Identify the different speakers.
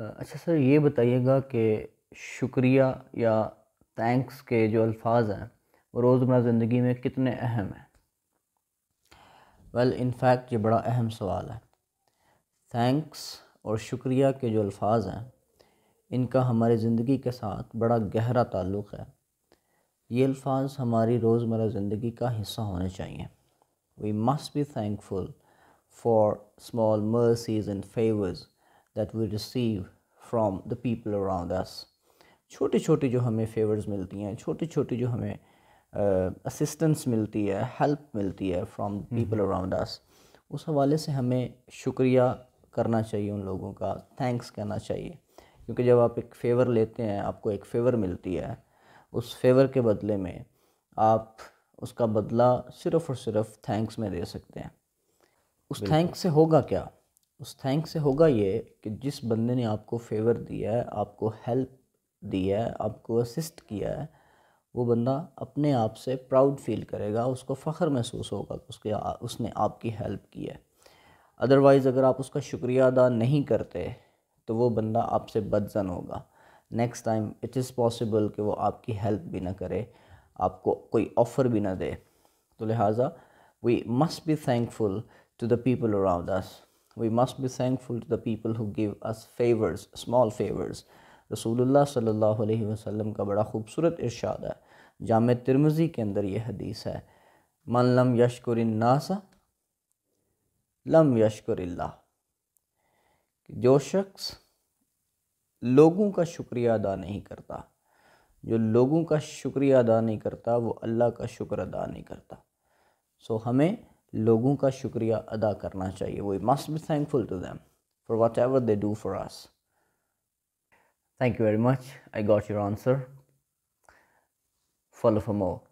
Speaker 1: अच्छा सर ये बताइएगा कि शुक्रिया या थैंक्स के जो अल्फाज हैं वो रोज़मर ज़िंदगी में कितने अहम हैं वेल इनफैक्ट ये बड़ा अहम सवाल है थैंक्स और शुक्रिया के जो अल्फाज हैं इनका हमारी ज़िंदगी के साथ बड़ा गहरा ताल्लुक़ है ये अल्फाज हमारी रोज़मर्रा ज़िंदगी का हिस्सा होने चाहिए we must be thankful for small mercies and favours that we receive from the people around us छोटे छोटे जो हमें फेवर्स मिलती हैं छोटे छोटे जो हमें असिस्टेंस uh, मिलती है हेल्प मिलती है फ्राम पीपल अराउंड अस उस हवाले से हमें शुक्रिया करना चाहिए उन लोगों का थैंक्स कहना चाहिए क्योंकि जब आप एक फेवर लेते हैं आपको एक फेवर मिलती है उस फेवर के बदले में आप उसका बदला सिर्फ़ और सिर्फ थैंक्स में दे सकते हैं उस थैंक्स से होगा क्या उस थैंक से होगा ये कि जिस बंदे ने आपको फेवर दिया है आपको हेल्प दिया है आपको असिस्ट किया है वो बंदा अपने आप से प्राउड फील करेगा उसको फ़ख्र महसूस होगा उसके उसने आपकी हेल्प की है अदरवाइज़ अगर आप उसका शुक्रिया अदा नहीं करते तो वो बंदा आपसे बदजन होगा next time it is possible कि वो आपकी हेल्प भी ना करे आपको कोई ऑफ़र भी ना दे तो लिहाजा we must be thankful to the people around us We must be thankful to the people who give us favors, small favors. रसूलुल्लाह सल्लल्लाहु अलैहि वसल्लम का बड़ा खूबसूरत इरशाद है जाम तिरमजी के अंदर ये हदीस है मन लम यशकुर नासा लम यशकुर जो शख्स लोगों का शुक्रिया अदा नहीं करता जो लोगों का शुक्रिया अदा नहीं करता वो अल्लाह का शुक्र अदा नहीं करता सो हमें लोगों का शुक्रिया अदा करना चाहिए we must be thankful to them for whatever they do for us thank you very much I got your answer follow for more